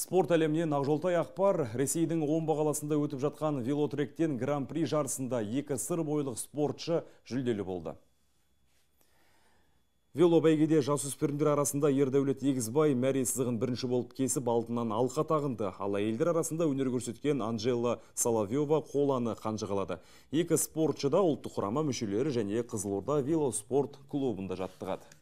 Спорт әлемінен Ақжолтай Ақпар Ресейдің Омбы қаласында өтіп жатқан велотректен гран-при жарысында екі сыр бойлық спортшы жүлделі болды. Велобәйгеде жасөспірімдер арасында Ердәулет Егізбай мәре сызығын бірінші болып кесіп алтынан алқа тағынды. Ал әйелдер арасында өнер көрсеткен Анжела Соловьева қоланы қанжығалады. Екі спортшы да ұлттық құрама мүшелері және Қызылорда велоспорт клубында жаттығады.